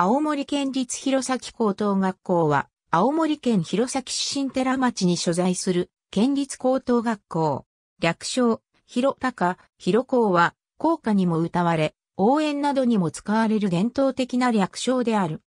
青森県立弘前高等学校は、青森県弘前市新寺町に所在する県立高等学校。略称、広高、広高は、校歌にも歌われ、応援などにも使われる伝統的な略称である。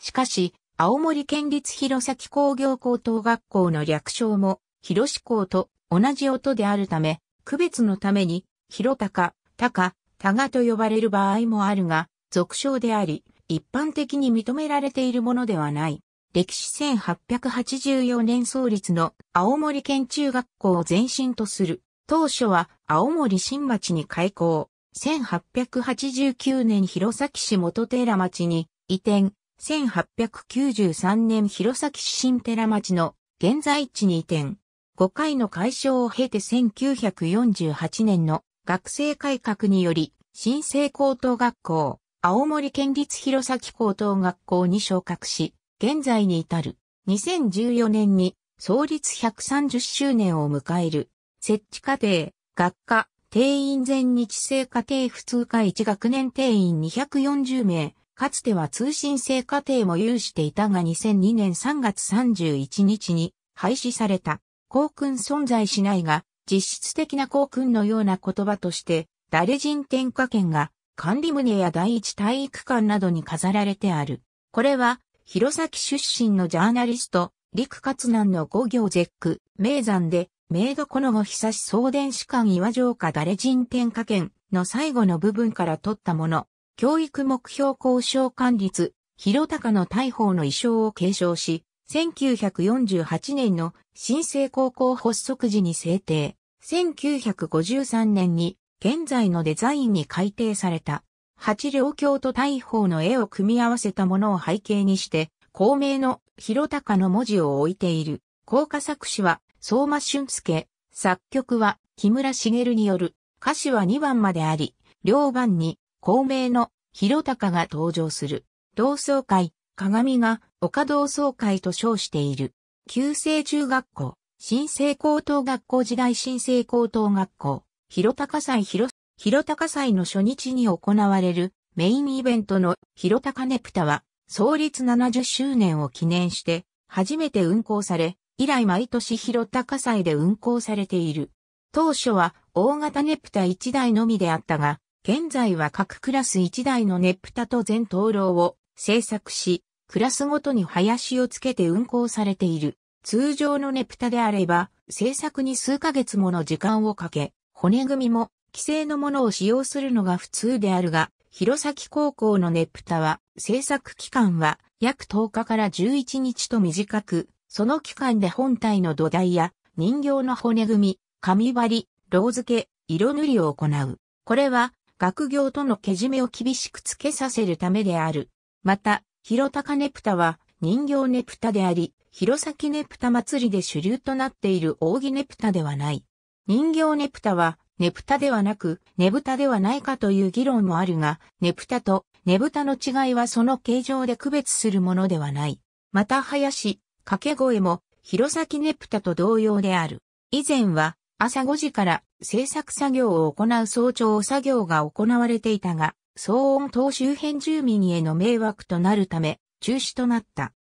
しかし、青森県立弘前工業高等学校の略称も、広志校と同じ音であるため、区別のために、広高、高、高と呼ばれる場合もあるが、俗称であり、一般的に認められているものではない。歴史1884年創立の青森県中学校を前身とする。当初は青森新町に開校。1889年弘前市元寺町に移転。1893年弘前市新寺町の現在地に移転。5回の解消を経て1948年の学生改革により、新生高等学校、青森県立弘前高等学校に昇格し、現在に至る。2014年に創立130周年を迎える。設置課程、学科、定員全日制課程普通科1学年定員240名。かつては通信制課程も有していたが2002年3月31日に廃止された。校訓存在しないが、実質的な校訓のような言葉として、誰人転科権が管理棟や第一体育館などに飾られてある。これは、弘前出身のジャーナリスト、陸勝南の五行絶句、名山で、名どこの後久し送電士官岩城下誰人天下県の最後の部分から取ったもの。教育目標交渉管率、広高の大砲の衣装を継承し、1948年の新生高校発足時に制定。1953年に現在のデザインに改定された、八両鏡と大砲の絵を組み合わせたものを背景にして、孔明の広高の文字を置いている。高架作詞は相馬俊介、作曲は木村茂による、歌詞は2番まであり、両番に孔明の広高が登場する。同窓会、鏡が岡同窓会と称している。旧制中学校、新生高等学校時代新生高等学校。広高祭広、広高祭の初日に行われるメインイベントの広高ネプタは創立70周年を記念して初めて運行され、以来毎年広高祭で運行されている。当初は大型ネプタ1台のみであったが、現在は各クラス1台のネプタと全灯籠を制作し、クラスごとに林をつけて運行されている。通常のネプタであれば、制作に数ヶ月もの時間をかけ、骨組みも規制のものを使用するのが普通であるが、弘前高校のねぷたは制作期間は約10日から11日と短く、その期間で本体の土台や人形の骨組み、紙割り、ロー付け、色塗りを行う。これは学業とのけじめを厳しくつけさせるためである。また、広高ねぷたは人形ねぷたであり、弘前ねぷた祭りで主流となっている扇ねぷたではない。人形ねぷたは、ねぷたではなく、ねブたではないかという議論もあるが、ねぷたとねブたの違いはその形状で区別するものではない。また林、掛け声も、弘前ねぷたと同様である。以前は、朝5時から制作作業を行う早朝作業が行われていたが、騒音等周辺住民への迷惑となるため、中止となった。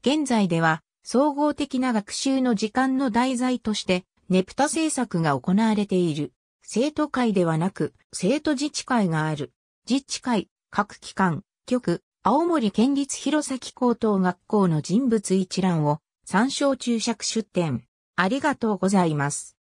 現在では、総合的な学習の時間の題材として、ネプタ政策が行われている。生徒会ではなく、生徒自治会がある。自治会、各機関、局、青森県立弘前高等学校の人物一覧を参照注釈出展。ありがとうございます。